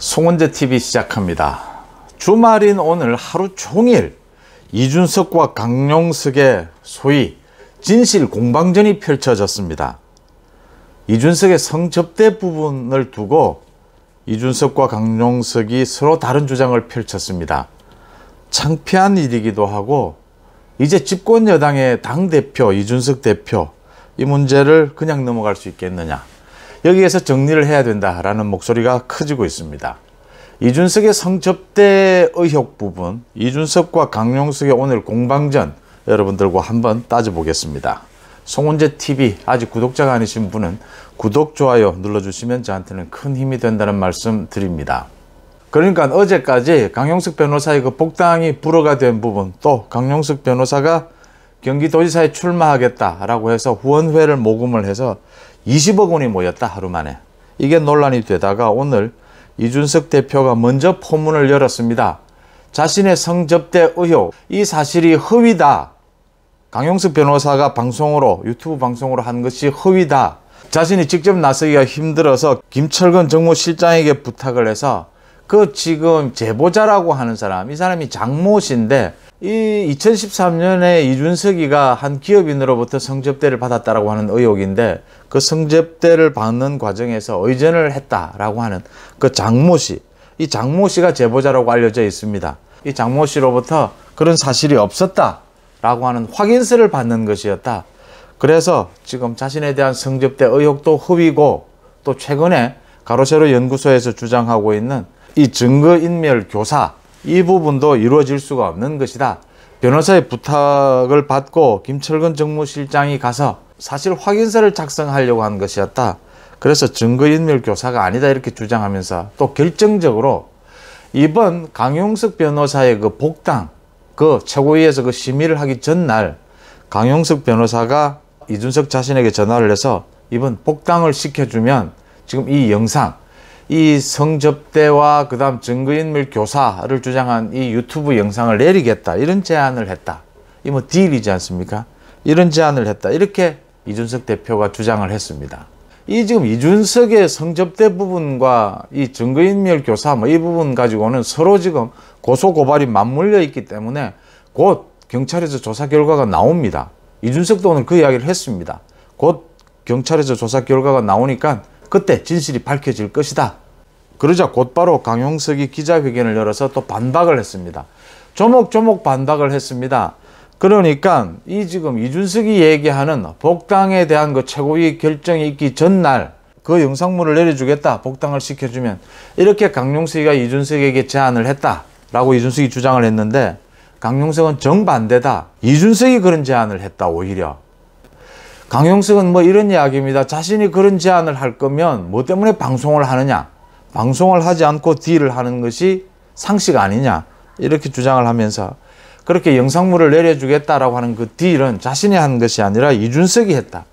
송은재 TV 시작합니다. 주말인 오늘 하루 종일 이준석과 강용석의 소위 진실 공방전이 펼쳐졌습니다. 이준석의 성접대 부분을 두고 이준석과 강용석이 서로 다른 주장을 펼쳤습니다. 창피한 일이기도 하고 이제 집권 여당의 당대표 이준석 대표 이 문제를 그냥 넘어갈 수 있겠느냐 여기에서 정리를 해야 된다라는 목소리가 커지고 있습니다. 이준석의 성접대 의혹 부분, 이준석과 강용석의 오늘 공방전 여러분들과 한번 따져보겠습니다. 송은재 TV 아직 구독자가 아니신 분은 구독, 좋아요 눌러주시면 저한테는 큰 힘이 된다는 말씀 드립니다. 그러니까 어제까지 강용석 변호사의 그 복당이 불어가된 부분 또 강용석 변호사가 경기도지사에 출마하겠다라고 해서 후원회를 모금을 해서 20억 원이 모였다 하루 만에. 이게 논란이 되다가 오늘 이준석 대표가 먼저 포문을 열었습니다. 자신의 성접대 의혹, 이 사실이 허위다. 강용석 변호사가 방송으로, 유튜브 방송으로 한 것이 허위다. 자신이 직접 나서기가 힘들어서 김철근 정무실장에게 부탁을 해서 그 지금 제보자라고 하는 사람, 이 사람이 장모 신데 이 2013년에 이준석이가 한 기업인으로부터 성접대를 받았다라고 하는 의혹인데 그 성접대를 받는 과정에서 의전을 했다라고 하는 그 장모 씨, 이 장모 씨가 제보자라고 알려져 있습니다. 이 장모 씨로부터 그런 사실이 없었다라고 하는 확인서를 받는 것이었다. 그래서 지금 자신에 대한 성접대 의혹도 허이고또 최근에 가로세로 연구소에서 주장하고 있는 이 증거인멸 교사 이 부분도 이루어질 수가 없는 것이다. 변호사의 부탁을 받고 김철근 정무실장이 가서 사실 확인서를 작성하려고 한 것이었다. 그래서 증거인멸 교사가 아니다 이렇게 주장하면서 또 결정적으로 이번 강용석 변호사의 그 복당 그 최고위에서 그 심의를 하기 전날 강용석 변호사가 이준석 자신에게 전화를 해서 이번 복당을 시켜주면 지금 이 영상 이 성접대와 그다음 증거인멸 교사를 주장한 이 유튜브 영상을 내리겠다 이런 제안을 했다. 이 뭐 딜이지 않습니까? 이런 제안을 했다. 이렇게 이준석 대표가 주장을 했습니다. 이 지금 이준석의 성접대 부분과 이 증거인멸 교사 뭐 이 부분 가지고는 서로 지금 고소고발이 맞물려 있기 때문에 곧 경찰에서 조사 결과가 나옵니다. 이준석도 오늘 그 이야기를 했습니다. 곧 경찰에서 조사 결과가 나오니까 그때 진실이 밝혀질 것이다. 그러자 곧바로 강용석이 기자회견을 열어서 또 반박을 했습니다. 조목조목 반박을 했습니다. 그러니까 이 지금 이준석이 얘기하는 복당에 대한 그 최고위 결정이 있기 전날 그 영상물을 내려주겠다. 복당을 시켜주면 이렇게 강용석이가 이준석에게 제안을 했다라고 이준석이 주장을 했는데 강용석은 정반대다. 이준석이 그런 제안을 했다 오히려. 강용석은 뭐 이런 이야기입니다. 자신이 그런 제안을 할 거면 뭐 때문에 방송을 하느냐. 방송을 하지 않고 딜을 하는 것이 상식 아니냐. 이렇게 주장을 하면서 그렇게 영상물을 내려주겠다라고 하는 그 딜은 자신이 한 것이 아니라 이준석이 했다.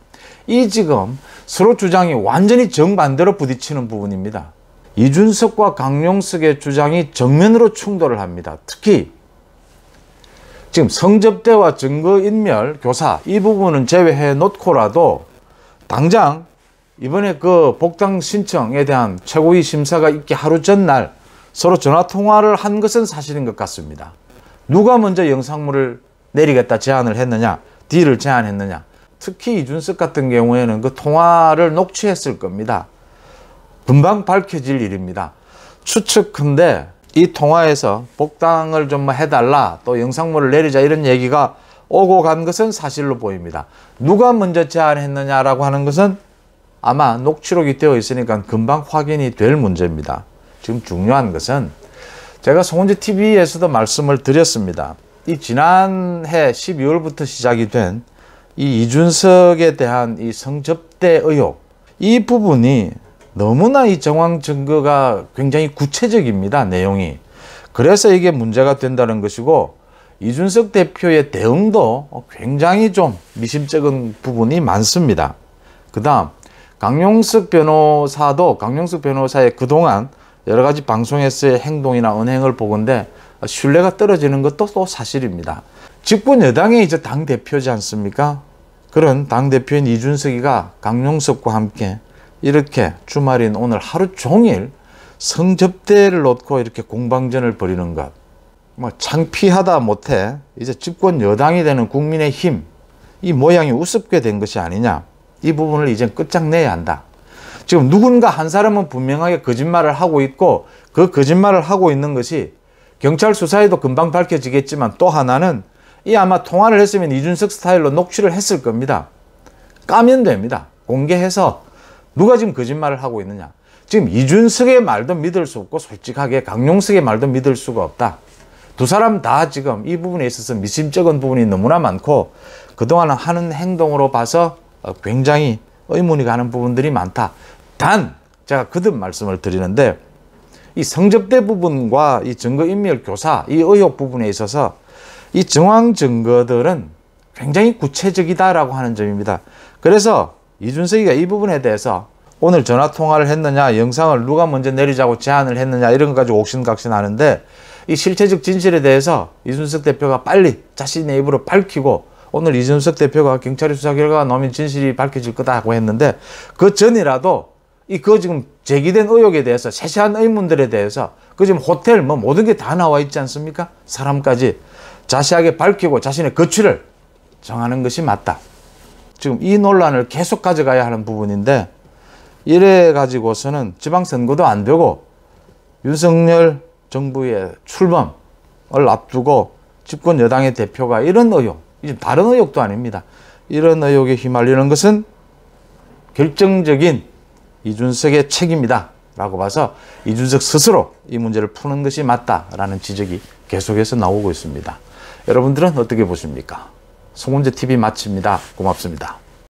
이 지금 서로 주장이 완전히 정반대로 부딪히는 부분입니다. 이준석과 강용석의 주장이 정면으로 충돌을 합니다. 특히 지금 성접대와 증거인멸, 교사 이 부분은 제외해 놓고라도 당장 이번에 그 복당 신청에 대한 최고위 심사가 있기 하루 전날 서로 전화통화를 한 것은 사실인 것 같습니다. 누가 먼저 영상물을 내리겠다 제안을 했느냐, 딜을 제안했느냐. 특히 이준석 같은 경우에는 그 통화를 녹취했을 겁니다. 금방 밝혀질 일입니다. 추측 근데 이 통화에서 복당을 좀 해달라 또 영상물을 내리자 이런 얘기가 오고 간 것은 사실로 보입니다. 누가 먼저 제안했느냐라고 하는 것은 아마 녹취록이 되어 있으니까 금방 확인이 될 문제입니다. 지금 중요한 것은 제가 송은지 TV에서도 말씀을 드렸습니다. 이 지난해 12월부터 시작이 된 이 이준석에 대한 이 성접대 의혹 이 부분이 너무나 이 정황 증거가 굉장히 구체적입니다. 내용이. 그래서 이게 문제가 된다는 것이고 이준석 대표의 대응도 굉장히 좀 미심쩍은 부분이 많습니다. 그 다음 강용석 변호사도 강용석 변호사의 그동안 여러 가지 방송에서의 행동이나 은행을 보건데 신뢰가 떨어지는 것도 또 사실입니다. 직분 여당의 이제 당대표지 않습니까? 그런 당대표인 이준석이가 강용석과 함께 이렇게 주말인 오늘 하루 종일 성접대를 놓고 이렇게 공방전을 벌이는 것. 뭐 창피하다 못해 이제 집권 여당이 되는 국민의 힘, 이 모양이 우습게 된 것이 아니냐. 이 부분을 이제 끝장내야 한다. 지금 누군가 한 사람은 분명하게 거짓말을 하고 있고 그 거짓말을 하고 있는 것이 경찰 수사에도 금방 밝혀지겠지만 또 하나는 이 아마 통화를 했으면 이준석 스타일로 녹취를 했을 겁니다. 까면 됩니다. 공개해서 누가 지금 거짓말을 하고 있느냐? 지금 이준석의 말도 믿을 수 없고 솔직하게 강용석의 말도 믿을 수가 없다. 두 사람 다 지금 이 부분에 있어서 미심쩍은 부분이 너무나 많고 그동안 하는 행동으로 봐서 어, 굉장히 의문이 가는 부분들이 많다. 단 제가 거듭 말씀을 드리는데 이 성접대 부분과 이 증거인멸 교사 이 의혹 부분에 있어서 이 정황 증거들은 굉장히 구체적이다라고 하는 점입니다. 그래서 이준석이가 이 부분에 대해서 오늘 전화 통화를 했느냐, 영상을 누가 먼저 내리자고 제안을 했느냐 이런 것까지 옥신각신하는데 이 실체적 진실에 대해서 이준석 대표가 빨리 자신의 입으로 밝히고 오늘 이준석 대표가 경찰의 수사 결과가 나오면 진실이 밝혀질 거다고 했는데 그 전이라도 이 그 지금 제기된 의혹에 대해서 세세한 의문들에 대해서 그 지금 호텔 뭐 모든 게 다 나와 있지 않습니까? 사람까지 자세하게 밝히고 자신의 거취를 정하는 것이 맞다. 지금 이 논란을 계속 가져가야 하는 부분인데 이래 가지고서는 지방선거도 안 되고 윤석열 정부의 출범을 앞두고 집권 여당의 대표가 이런 의혹, 이제 다른 의혹도 아닙니다. 이런 의혹에 휘말리는 것은 결정적인 이준석의 책입니다 라고 봐서 이준석 스스로 이 문제를 푸는 것이 맞다라는 지적이 계속해서 나오고 있습니다. 여러분들은 어떻게 보십니까? 송원재 TV 마칩니다. 고맙습니다.